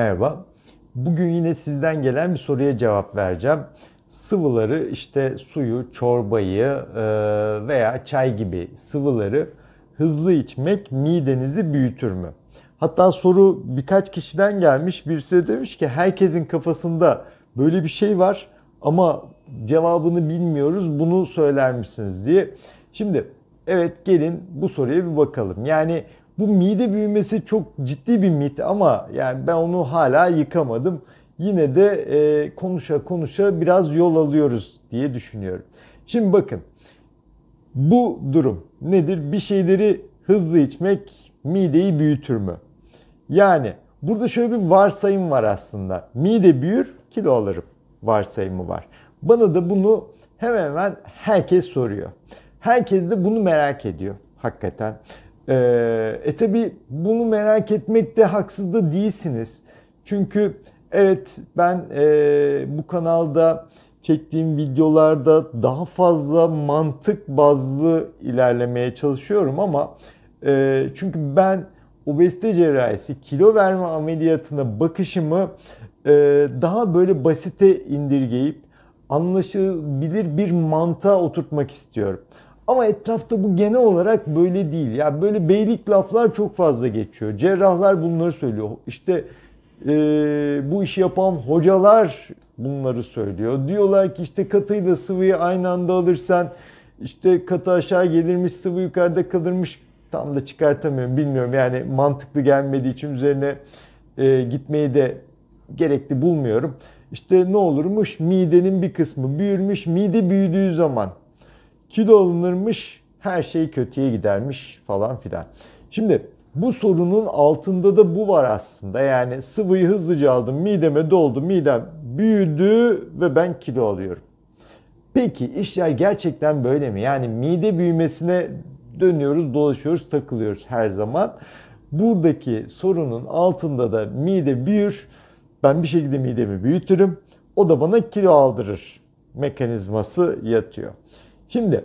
Merhaba. Bugün yine sizden gelen bir soruya cevap vereceğim. Sıvıları işte suyu, çorbayı e, veya çay gibi sıvıları hızlı içmek midenizi büyütür mü? Hatta soru birkaç kişiden gelmiş. Birisi de demiş ki herkesin kafasında böyle bir şey var ama cevabını bilmiyoruz. Bunu söyler misiniz diye. Şimdi evet gelin bu soruya bir bakalım. Yani bu mide büyümesi çok ciddi bir mit ama yani ben onu hala yıkamadım. Yine de e, konuşa konuşa biraz yol alıyoruz diye düşünüyorum. Şimdi bakın bu durum nedir? Bir şeyleri hızlı içmek mideyi büyütür mü? Yani burada şöyle bir varsayım var aslında. Mide büyür, kilo alırım varsayımı var. Bana da bunu hemen hemen herkes soruyor. Herkes de bunu merak ediyor hakikaten. Ee, e tabi bunu merak etmekte haksız da değilsiniz. Çünkü evet ben e, bu kanalda çektiğim videolarda daha fazla mantık bazlı ilerlemeye çalışıyorum ama e, çünkü ben obezite cerrahisi kilo verme ameliyatına bakışımı e, daha böyle basite indirgeyip anlaşılabilir bir mantığa oturtmak istiyorum. Ama etrafta bu genel olarak böyle değil. Ya yani böyle beylik laflar çok fazla geçiyor. Cerrahlar bunları söylüyor. İşte e, bu işi yapan hocalar bunları söylüyor. Diyorlar ki işte katıyla sıvıyı aynı anda alırsan işte katı aşağı gelirmiş, sıvı yukarıda kalırmış. Tam da çıkartamıyorum bilmiyorum. Yani mantıklı gelmediği için üzerine e, gitmeyi de gerekli bulmuyorum. İşte ne olurmuş? Midenin bir kısmı büyürmüş. Mide büyüdüğü zaman kilo alınırmış, her şey kötüye gidermiş falan filan. Şimdi bu sorunun altında da bu var aslında. Yani sıvıyı hızlıca aldım, mideme doldu, midem büyüdü ve ben kilo alıyorum. Peki işler gerçekten böyle mi? Yani mide büyümesine dönüyoruz, dolaşıyoruz, takılıyoruz her zaman. Buradaki sorunun altında da mide büyür. Ben bir şekilde midemi büyütürüm. O da bana kilo aldırır mekanizması yatıyor. Şimdi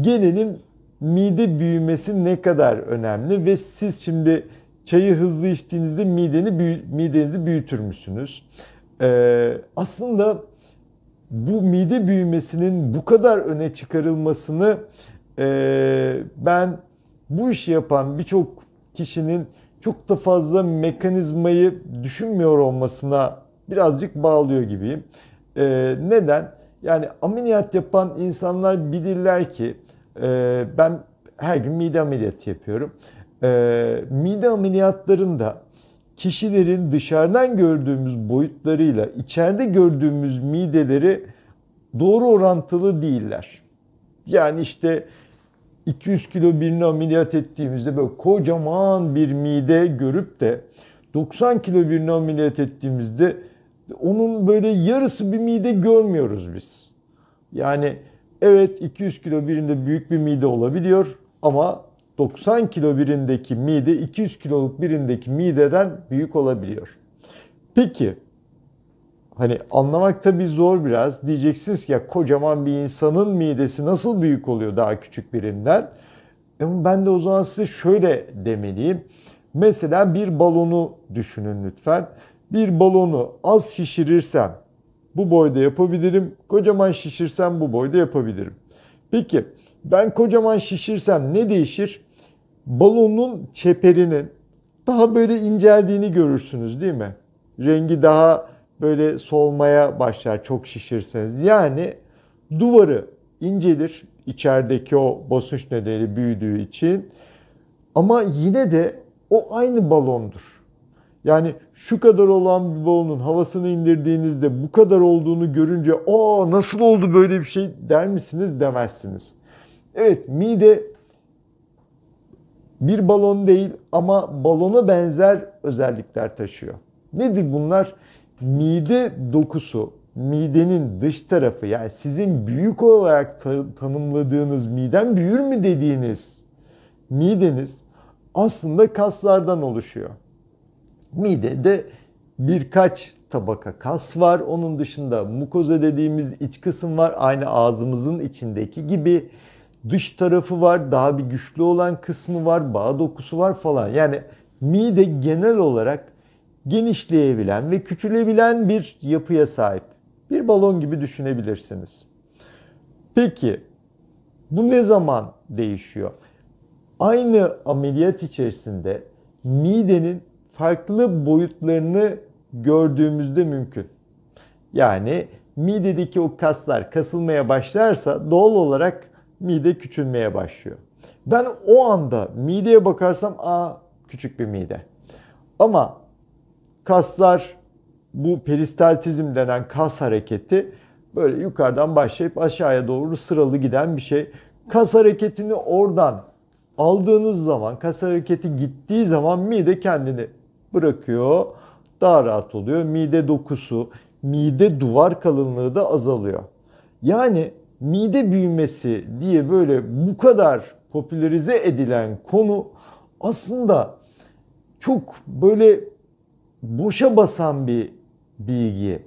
gelelim mide büyümesi ne kadar önemli ve siz şimdi çayı hızlı içtiğinizde mideni büyü, midenizi büyütürmüşsünüz. Ee, aslında bu mide büyümesinin bu kadar öne çıkarılmasını e, ben bu işi yapan birçok kişinin çok da fazla mekanizmayı düşünmüyor olmasına birazcık bağlıyor gibiyim. Ee, neden? Yani ameliyat yapan insanlar bilirler ki e, ben her gün mide ameliyatı yapıyorum. E, mide ameliyatlarında kişilerin dışarıdan gördüğümüz boyutlarıyla içeride gördüğümüz mideleri doğru orantılı değiller. Yani işte 200 kilo birini ameliyat ettiğimizde böyle kocaman bir mide görüp de 90 kilo birini ameliyat ettiğimizde onun böyle yarısı bir mide görmüyoruz biz. Yani evet 200 kilo birinde büyük bir mide olabiliyor ama 90 kilo birindeki mide 200 kiloluk birindeki mideden büyük olabiliyor. Peki hani anlamak tabii zor biraz. Diyeceksiniz ki ya kocaman bir insanın midesi nasıl büyük oluyor daha küçük birinden? Ama e, ben de o zaman size şöyle demeliyim. Mesela bir balonu düşünün lütfen bir balonu az şişirirsem bu boyda yapabilirim. Kocaman şişirsem bu boyda yapabilirim. Peki ben kocaman şişirsem ne değişir? Balonun çeperinin daha böyle inceldiğini görürsünüz değil mi? Rengi daha böyle solmaya başlar çok şişirseniz. Yani duvarı incelir içerideki o basınç nedeni büyüdüğü için. Ama yine de o aynı balondur. Yani şu kadar olan bir balonun havasını indirdiğinizde bu kadar olduğunu görünce o nasıl oldu böyle bir şey der misiniz demezsiniz. Evet mide bir balon değil ama balona benzer özellikler taşıyor. Nedir bunlar? Mide dokusu, midenin dış tarafı yani sizin büyük olarak ta tanımladığınız miden büyür mü dediğiniz mideniz aslında kaslardan oluşuyor. Midede birkaç tabaka kas var. Onun dışında mukoza dediğimiz iç kısım var. Aynı ağzımızın içindeki gibi dış tarafı var. Daha bir güçlü olan kısmı var. Bağ dokusu var falan. Yani mide genel olarak genişleyebilen ve küçülebilen bir yapıya sahip. Bir balon gibi düşünebilirsiniz. Peki bu ne zaman değişiyor? Aynı ameliyat içerisinde midenin farklı boyutlarını gördüğümüzde mümkün. Yani midedeki o kaslar kasılmaya başlarsa doğal olarak mide küçülmeye başlıyor. Ben o anda mideye bakarsam a küçük bir mide. Ama kaslar bu peristaltizm denen kas hareketi böyle yukarıdan başlayıp aşağıya doğru sıralı giden bir şey. Kas hareketini oradan aldığınız zaman, kas hareketi gittiği zaman mide kendini bırakıyor. Daha rahat oluyor. Mide dokusu, mide duvar kalınlığı da azalıyor. Yani mide büyümesi diye böyle bu kadar popülerize edilen konu aslında çok böyle boşa basan bir bilgi.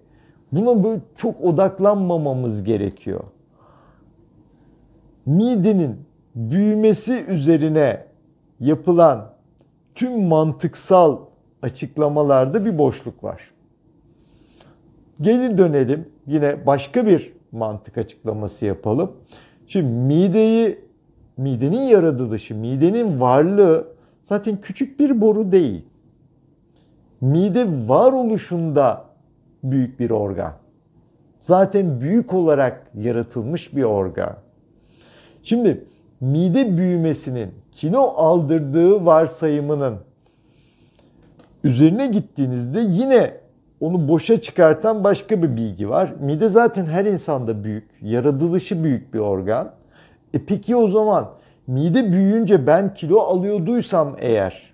Buna böyle çok odaklanmamamız gerekiyor. Midenin büyümesi üzerine yapılan tüm mantıksal açıklamalarda bir boşluk var. Gelin dönelim yine başka bir mantık açıklaması yapalım. Şimdi mideyi, midenin yaratılışı, midenin varlığı zaten küçük bir boru değil. Mide varoluşunda büyük bir organ. Zaten büyük olarak yaratılmış bir organ. Şimdi mide büyümesinin kino aldırdığı varsayımının Üzerine gittiğinizde yine onu boşa çıkartan başka bir bilgi var. Mide zaten her insanda büyük, yaratılışı büyük bir organ. E peki o zaman mide büyüyünce ben kilo alıyorduysam eğer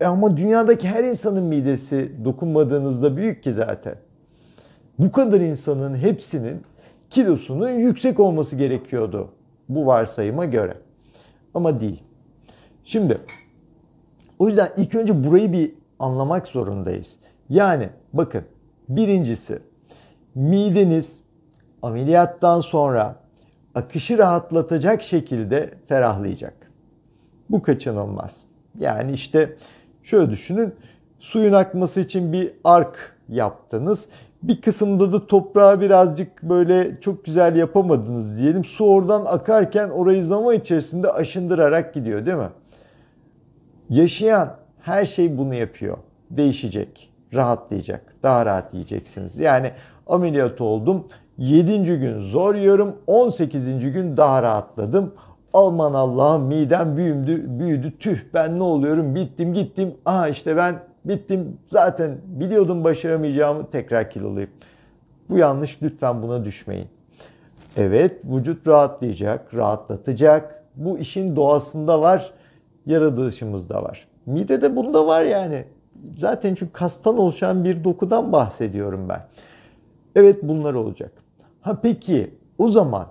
e ama dünyadaki her insanın midesi dokunmadığınızda büyük ki zaten. Bu kadar insanın hepsinin kilosunun yüksek olması gerekiyordu bu varsayıma göre. Ama değil. Şimdi o yüzden ilk önce burayı bir anlamak zorundayız. Yani bakın birincisi mideniz ameliyattan sonra akışı rahatlatacak şekilde ferahlayacak. Bu kaçınılmaz. Yani işte şöyle düşünün suyun akması için bir ark yaptınız. Bir kısımda da toprağı birazcık böyle çok güzel yapamadınız diyelim. Su oradan akarken orayı zaman içerisinde aşındırarak gidiyor değil mi? Yaşayan her şey bunu yapıyor. Değişecek, rahatlayacak, daha rahat yiyeceksiniz. Yani ameliyat oldum, 7. gün zor yiyorum, 18. gün daha rahatladım. Alman Allah'ım midem büyümdü, büyüdü, tüh ben ne oluyorum, bittim gittim, aha işte ben bittim, zaten biliyordum başaramayacağımı, tekrar kilolayıp. Bu yanlış, lütfen buna düşmeyin. Evet, vücut rahatlayacak, rahatlatacak. Bu işin doğasında var, yaratılışımızda var. Midede bunda var yani. Zaten çünkü kastan oluşan bir dokudan bahsediyorum ben. Evet bunlar olacak. Ha peki o zaman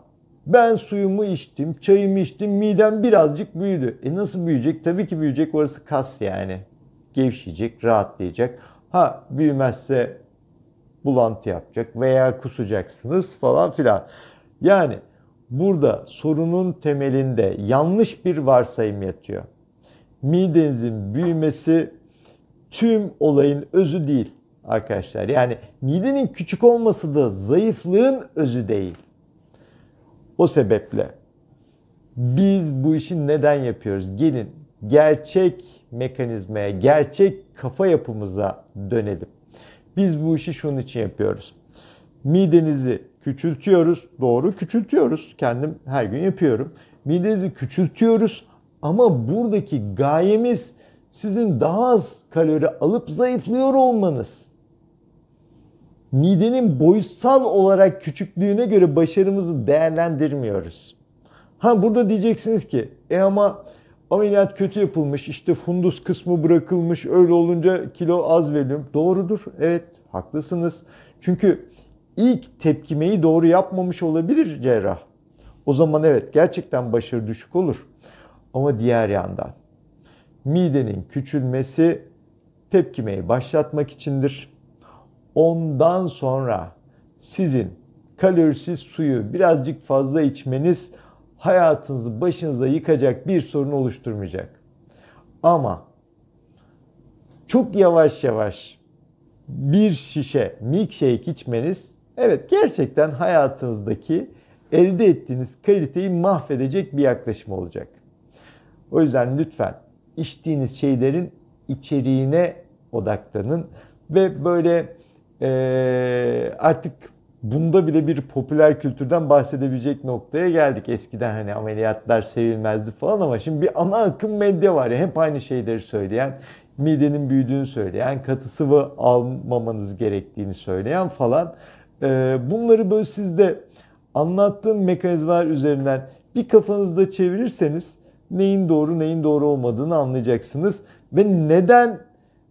ben suyumu içtim, çayımı içtim, midem birazcık büyüdü. E nasıl büyüyecek? Tabii ki büyüyecek. Orası kas yani. Gevşeyecek, rahatlayacak. Ha büyümezse bulantı yapacak veya kusacaksınız falan filan. Yani burada sorunun temelinde yanlış bir varsayım yatıyor midenizin büyümesi tüm olayın özü değil arkadaşlar. Yani midenin küçük olması da zayıflığın özü değil. O sebeple biz bu işi neden yapıyoruz? Gelin gerçek mekanizmaya, gerçek kafa yapımıza dönelim. Biz bu işi şunun için yapıyoruz. Midenizi küçültüyoruz. Doğru küçültüyoruz. Kendim her gün yapıyorum. Midenizi küçültüyoruz ama buradaki gayemiz sizin daha az kalori alıp zayıflıyor olmanız. Midenin boyutsal olarak küçüklüğüne göre başarımızı değerlendirmiyoruz. Ha burada diyeceksiniz ki e ama ameliyat kötü yapılmış işte fundus kısmı bırakılmış öyle olunca kilo az veriyorum. Doğrudur evet haklısınız. Çünkü ilk tepkimeyi doğru yapmamış olabilir cerrah. O zaman evet gerçekten başarı düşük olur. Ama diğer yandan midenin küçülmesi tepkimeyi başlatmak içindir. Ondan sonra sizin kalorisiz suyu birazcık fazla içmeniz hayatınızı başınıza yıkacak bir sorun oluşturmayacak. Ama çok yavaş yavaş bir şişe milkshake içmeniz evet gerçekten hayatınızdaki elde ettiğiniz kaliteyi mahvedecek bir yaklaşım olacak. O yüzden lütfen içtiğiniz şeylerin içeriğine odaklanın ve böyle e, artık bunda bile bir popüler kültürden bahsedebilecek noktaya geldik. Eskiden hani ameliyatlar sevilmezdi falan ama şimdi bir ana akım medya var ya hep aynı şeyleri söyleyen, midenin büyüdüğünü söyleyen, katı sıvı almamanız gerektiğini söyleyen falan. E, bunları böyle sizde anlattığım mekanizmalar üzerinden bir kafanızda çevirirseniz neyin doğru neyin doğru olmadığını anlayacaksınız. Ve neden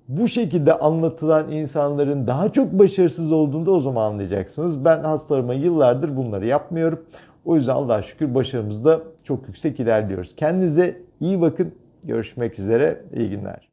bu şekilde anlatılan insanların daha çok başarısız olduğunu da o zaman anlayacaksınız. Ben hastalarıma yıllardır bunları yapmıyorum. O yüzden Allah'a şükür başarımızda çok yüksek ilerliyoruz. Kendinize iyi bakın. Görüşmek üzere. İyi günler.